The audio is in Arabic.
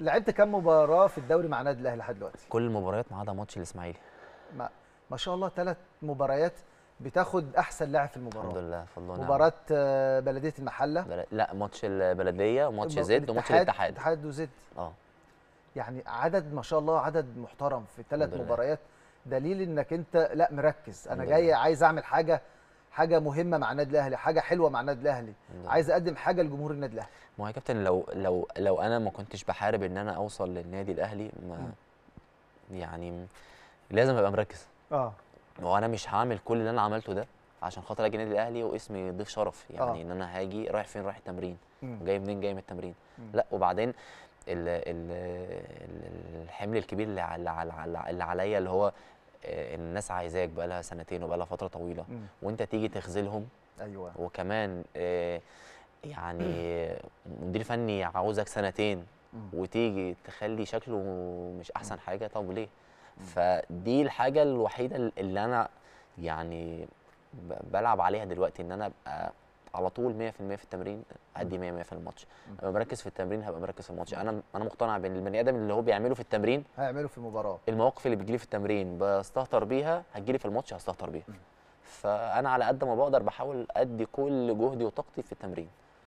لعبت كام مباراه في الدوري مع نادي الاهلي لحد دلوقتي كل المباريات ما عدا ماتش الاسماعيلي ما ما شاء الله ثلاث مباريات بتاخد احسن لاعب في المباراه الحمد لله فضل ونعم مباراه آه، بلديه المحله بل... لا ماتش البلديه وماتش زد وماتش الاتحاد الاتحاد وزد اه يعني عدد ما شاء الله عدد محترم في ثلاث مباريات دليل انك انت لا مركز انا جاي عايز اعمل حاجه حاجه مهمه مع النادي الاهلي حاجه حلوه مع النادي الاهلي نعم. عايز اقدم حاجه لجمهور النادي الاهلي ما هو يا كابتن لو لو لو انا ما كنتش بحارب ان انا اوصل للنادي الاهلي ما يعني لازم ابقى مركز اه وانا مش هعمل كل اللي انا عملته ده عشان خاطر اجي النادي الاهلي واسمي يضيف شرف يعني آه. ان انا هاجي رايح فين رايح التمرين وجاي منين جاي من التمرين م. لا وبعدين الـ الـ الحمل الكبير اللي عليا اللي, عليا اللي هو الناس عايزاك بقى لها سنتين وبقى لها فتره طويله م. وانت تيجي تخذلهم ايوه وكمان آه، يعني مدير فني عاوزك سنتين وتيجي تخلي شكله مش احسن حاجه طب ليه فدي الحاجه الوحيده اللي انا يعني بلعب عليها دلوقتي ان انا ابقى على طول 100% في التمرين ادي 100% في الماتش ابقى مركز في التمرين هبقى مركز في الماتش انا انا مقتنع بان البني ادم اللي هو بيعمله في التمرين هيعمله في المباراه المواقف اللي بتجيلي في التمرين بستهتر بيها هتجيلي في الماتش هستهتر بيها فانا على قد ما بقدر بحاول ادي كل جهدي وطاقتي في التمرين